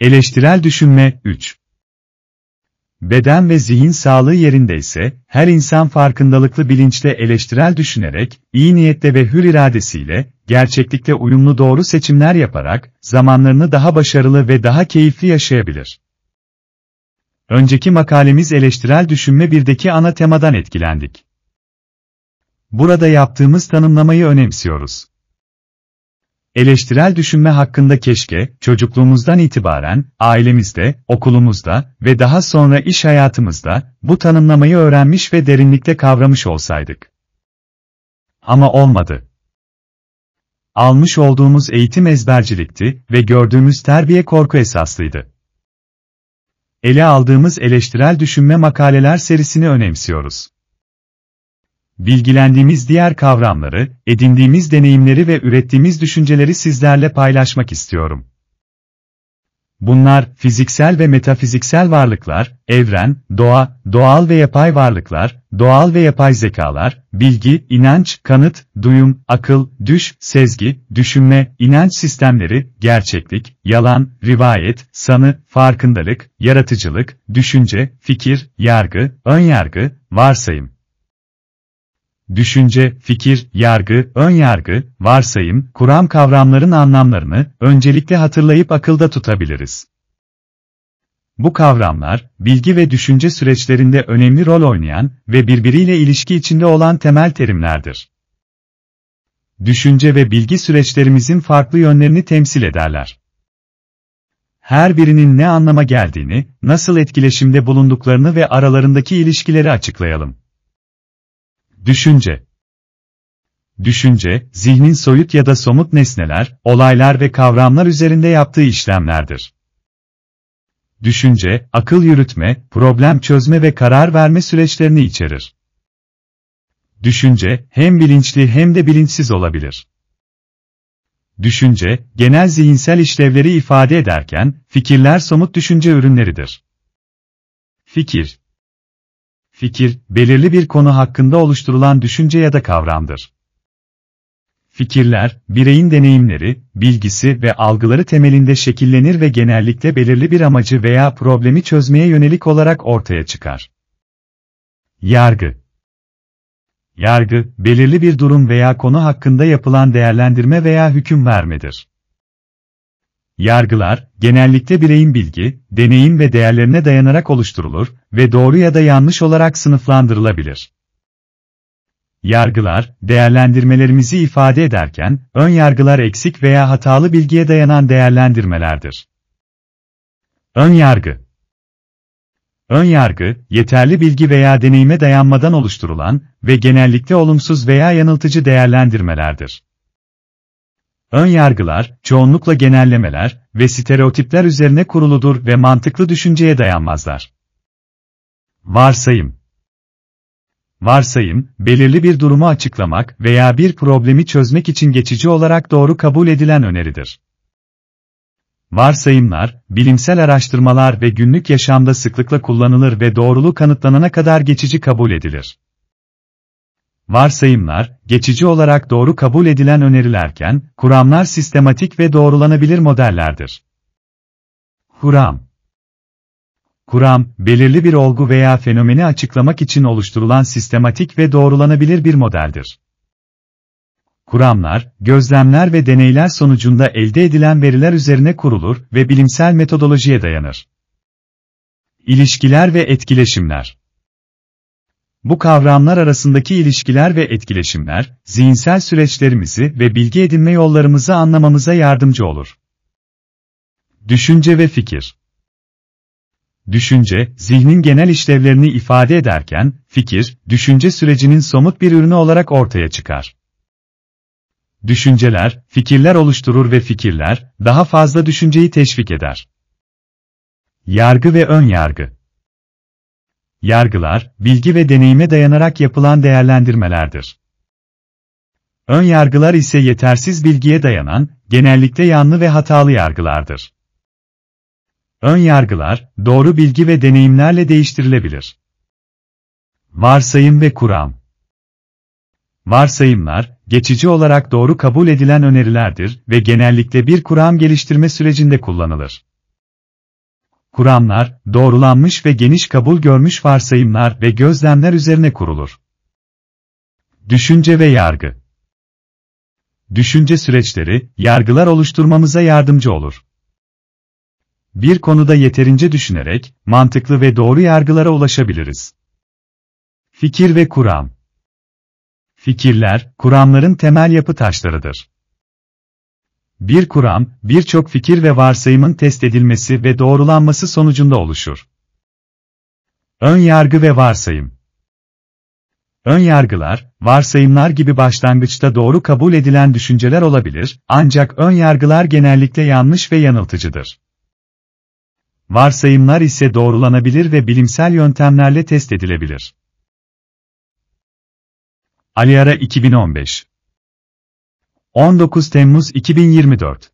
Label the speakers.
Speaker 1: Eleştirel düşünme 3. Beden ve zihin sağlığı yerinde ise, her insan farkındalıklı bilinçle eleştirel düşünerek, iyi niyetle ve hür iradesiyle, gerçeklikle uyumlu doğru seçimler yaparak, zamanlarını daha başarılı ve daha keyifli yaşayabilir. Önceki makalemiz eleştirel düşünme 1'deki ana temadan etkilendik. Burada yaptığımız tanımlamayı önemsiyoruz. Eleştirel düşünme hakkında keşke, çocukluğumuzdan itibaren, ailemizde, okulumuzda ve daha sonra iş hayatımızda, bu tanımlamayı öğrenmiş ve derinlikte kavramış olsaydık. Ama olmadı. Almış olduğumuz eğitim ezbercilikti ve gördüğümüz terbiye korku esaslıydı. Ele aldığımız eleştirel düşünme makaleler serisini önemsiyoruz bilgilendiğimiz diğer kavramları, edindiğimiz deneyimleri ve ürettiğimiz düşünceleri sizlerle paylaşmak istiyorum. Bunlar, fiziksel ve metafiziksel varlıklar, evren, doğa, doğal ve yapay varlıklar, doğal ve yapay zekalar, bilgi, inanç, kanıt, duyum, akıl, düş, sezgi, düşünme, inanç sistemleri, gerçeklik, yalan, rivayet, sanı, farkındalık, yaratıcılık, düşünce, fikir, yargı, önyargı, varsayım düşünce, fikir, yargı, ön yargı, varsayım, kuram kavramların anlamlarını öncelikle hatırlayıp akılda tutabiliriz. Bu kavramlar, bilgi ve düşünce süreçlerinde önemli rol oynayan ve birbiriyle ilişki içinde olan temel terimlerdir. Düşünce ve bilgi süreçlerimizin farklı yönlerini temsil ederler. Her birinin ne anlama geldiğini, nasıl etkileşimde bulunduklarını ve aralarındaki ilişkileri açıklayalım. Düşünce Düşünce, zihnin soyut ya da somut nesneler, olaylar ve kavramlar üzerinde yaptığı işlemlerdir. Düşünce, akıl yürütme, problem çözme ve karar verme süreçlerini içerir. Düşünce, hem bilinçli hem de bilinçsiz olabilir. Düşünce, genel zihinsel işlevleri ifade ederken, fikirler somut düşünce ürünleridir. Fikir, Fikir, belirli bir konu hakkında oluşturulan düşünce ya da kavramdır. Fikirler, bireyin deneyimleri, bilgisi ve algıları temelinde şekillenir ve genellikle belirli bir amacı veya problemi çözmeye yönelik olarak ortaya çıkar. Yargı Yargı, belirli bir durum veya konu hakkında yapılan değerlendirme veya hüküm vermedir. Yargılar, genellikle bireyin bilgi, deneyim ve değerlerine dayanarak oluşturulur ve doğru ya da yanlış olarak sınıflandırılabilir. Yargılar, değerlendirmelerimizi ifade ederken, ön yargılar eksik veya hatalı bilgiye dayanan değerlendirmelerdir. Ön yargı Ön yargı, yeterli bilgi veya deneyime dayanmadan oluşturulan ve genellikle olumsuz veya yanıltıcı değerlendirmelerdir. Ön yargılar, çoğunlukla genellemeler ve stereotipler üzerine kuruludur ve mantıklı düşünceye dayanmazlar. Varsayım Varsayım, belirli bir durumu açıklamak veya bir problemi çözmek için geçici olarak doğru kabul edilen öneridir. Varsayımlar, bilimsel araştırmalar ve günlük yaşamda sıklıkla kullanılır ve doğruluğu kanıtlanana kadar geçici kabul edilir. Varsayımlar, geçici olarak doğru kabul edilen önerilerken, kuramlar sistematik ve doğrulanabilir modellerdir. Kuram Kuram, belirli bir olgu veya fenomeni açıklamak için oluşturulan sistematik ve doğrulanabilir bir modeldir. Kuramlar, gözlemler ve deneyler sonucunda elde edilen veriler üzerine kurulur ve bilimsel metodolojiye dayanır. İlişkiler ve etkileşimler bu kavramlar arasındaki ilişkiler ve etkileşimler, zihinsel süreçlerimizi ve bilgi edinme yollarımızı anlamamıza yardımcı olur. Düşünce ve fikir Düşünce, zihnin genel işlevlerini ifade ederken, fikir, düşünce sürecinin somut bir ürünü olarak ortaya çıkar. Düşünceler, fikirler oluşturur ve fikirler, daha fazla düşünceyi teşvik eder. Yargı ve ön yargı yargılar, bilgi ve deneyime dayanarak yapılan değerlendirmelerdir. Ön yargılar ise yetersiz bilgiye dayanan, genellikle yanlı ve hatalı yargılardır. Ön yargılar, doğru bilgi ve deneyimlerle değiştirilebilir. Varsayım ve kuram Varsayımlar, geçici olarak doğru kabul edilen önerilerdir ve genellikle bir kuram geliştirme sürecinde kullanılır kuramlar, doğrulanmış ve geniş kabul görmüş varsayımlar ve gözlemler üzerine kurulur. Düşünce ve yargı Düşünce süreçleri, yargılar oluşturmamıza yardımcı olur. Bir konuda yeterince düşünerek, mantıklı ve doğru yargılara ulaşabiliriz. Fikir ve kuram Fikirler, kuramların temel yapı taşlarıdır. Bir kuram, birçok fikir ve varsayımın test edilmesi ve doğrulanması sonucunda oluşur. Ön yargı ve varsayım Ön yargılar, varsayımlar gibi başlangıçta doğru kabul edilen düşünceler olabilir, ancak ön yargılar genellikle yanlış ve yanıltıcıdır. Varsayımlar ise doğrulanabilir ve bilimsel yöntemlerle test edilebilir. Aliara 2015 19 Temmuz 2024